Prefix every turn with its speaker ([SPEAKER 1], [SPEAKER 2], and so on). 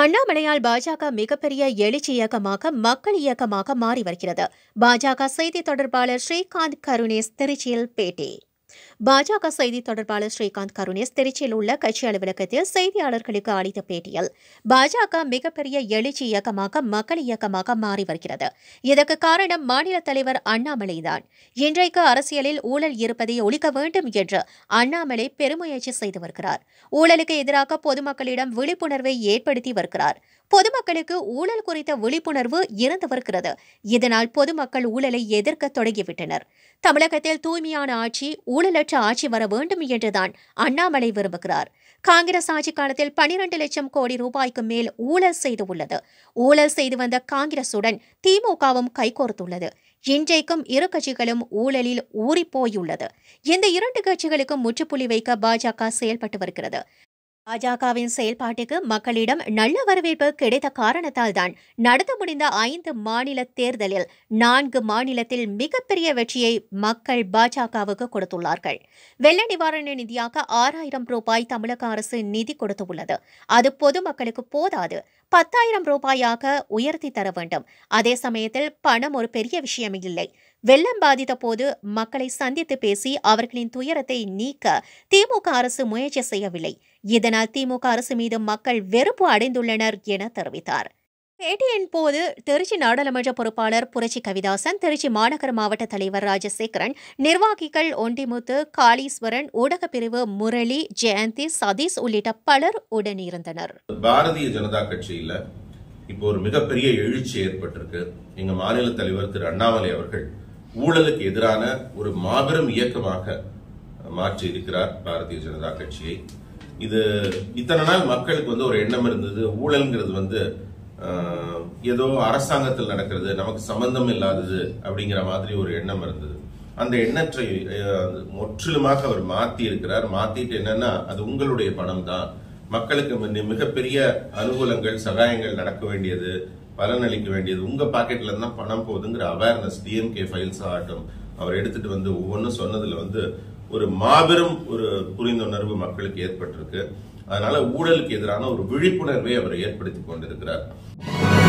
[SPEAKER 1] அண்ணாமலையால் பாஜக மிகப்பெரிய எழுச்சி இயக்கமாக மக்கள் இயக்கமாக மாறி வருகிறது பாஜக செய்தி தொடர்பாளர் ஸ்ரீகாந்த் கருணேஷ் திருச்சியில் பேட்டி பாஜக செய்தி தொடர்பாளர் ஸ்ரீகாந்த் கருணேஸ் திருச்சியில் உள்ள கட்சி அலுவலகத்தில் செய்தியாளர்களுக்கு அளித்த பேட்டியில் பாஜக மிகப்பெரிய எழுச்சி இயக்கமாக மக்கள் இயக்கமாக மாறி வருகிறது இதற்கு காரணம் மாநில தலைவர் அண்ணாமலைதான் இன்றைக்கு அரசியலில் ஊழல் இருப்பதை ஒழிக்க வேண்டும் என்று அண்ணாமலை பெருமுயற்சி செய்து வருகிறார் ஊழலுக்கு எதிராக பொதுமக்களிடம் விழிப்புணர்வை ஏற்படுத்தி வருகிறார் பொதுமக்களுக்கு ஊழல் குறித்த விழிப்புணர்வு இருந்து வருகிறது இதனால் பொதுமக்கள் ஊழலை எதிர்க்க தொடங்கிவிட்டனர் தமிழகத்தில் தூய்மையான ஆட்சி ஊழலற்ற மாற்று ஆட்சி வர வேண்டும் என்றுதான் அண்ணாமலை விரும்புகிறார் காங்கிரஸ் ஆட்சி காலத்தில் பனிரெண்டு லட்சம் கோடி ரூபாய்க்கு மேல் ஊழல் செய்து உள்ளது ஊழல் செய்து வந்த காங்கிரசுடன் திமுகவும் கைகோர்த்துள்ளது இன்றைக்கும் இரு கட்சிகளும் ஊழலில் ஊறிப்போயுள்ளது இந்த இரண்டு கட்சிகளுக்கும் முற்றுப்புள்ளி வைக்க பாஜக செயல்பட்டு வருகிறது பாஜகவின் செயல்பாட்டுக்கு மக்களிடம் நல்ல வரவேற்பு கிடைத்த காரணத்தால் தான் நடத்த முடிந்த ஐந்து மாநில தேர்தலில் நான்கு மாநிலத்தில் மிகப்பெரிய வெற்றியை மக்கள் பாஜகவுக்கு கொடுத்துள்ளார்கள் வெள்ள நிவாரண நிதியாக ஆறாயிரம் ரூபாய் தமிழக அரசு நிதி கொடுத்துள்ளது அது பொதுமக்களுக்கு போதாது பத்தாயிரம் ரூபாயாக உயர்த்தி தர வேண்டும் அதே சமயத்தில் பணம் ஒரு பெரிய விஷயம் இல்லை வெள்ளம் பாதித்த போது மக்களை சந்தித்து பேசி அவர்களின் துயரத்தை நீக்க திமுக அரசு முயற்சி செய்யவில்லை இதனால் திமுக அரசு மீது மக்கள் வெறுப்பு அடைந்துள்ளனர் என தெரிவித்தார் பேட்டியின் போது திருச்சி நாடாளுமன்ற பொறுப்பாளர் புரட்சி கவிதாசன் திருச்சி மாநகர மாவட்ட தலைவர் ராஜசேகரன் நிர்வாகிகள் ஒண்டிமுத்து காளீஸ்வரன் ஊடகப்பிரிவு முரளி ஜெயந்தி சதீஷ் உள்ளிட்ட பலர் உடனிருந்தனர்
[SPEAKER 2] பாரதிய ஜனதா கட்சியில இப்போ ஒரு மிகப்பெரிய எழுச்சி ஏற்பட்டிருக்கு எங்க மாநில தலைவர் திரு அண்ணாமலை அவர்கள் ஊழலுக்கு எதிரான ஒரு மாபெரும் இயக்கமாக மாற்றி இருக்கிறார் பாரதிய ஜனதா கட்சியை இது இத்தனை நாள் மக்களுக்கு வந்து ஒரு எண்ணம் இருந்தது ஊழல்ங்கிறது வந்து ஏதோ அரசாங்கத்தில் நடக்கிறது நமக்கு சம்பந்தம் இல்லாதது அப்படிங்கிற மாதிரி ஒரு எண்ணம் இருந்தது அந்த எண்ணற்றை முற்றிலுமாக அவர் மாத்தி இருக்கிறார் மாத்திட்டு என்னன்னா அது உங்களுடைய பணம் தான் மக்களுக்கு மிகப்பெரிய அனுகூலங்கள் சகாயங்கள் நடக்க வேண்டியது பலனளிக்க வேண்டியது உங்க பாக்கெட்ல இருந்தா பணம் போகுதுங்கிற அவேர்னஸ் டிஎம்கே ஃபைல்ஸ் ஆகட்டும் அவர் எடுத்துட்டு வந்து ஒவ்வொன்றும் சொன்னதுல வந்து ஒரு மாபெரும் ஒரு புரிந்துணர்வு மக்களுக்கு ஏற்பட்டிருக்கு அதனால ஊழலுக்கு எதிரான ஒரு விழிப்புணர்வை அவர் ஏற்படுத்தி கொண்டிருக்கிறார்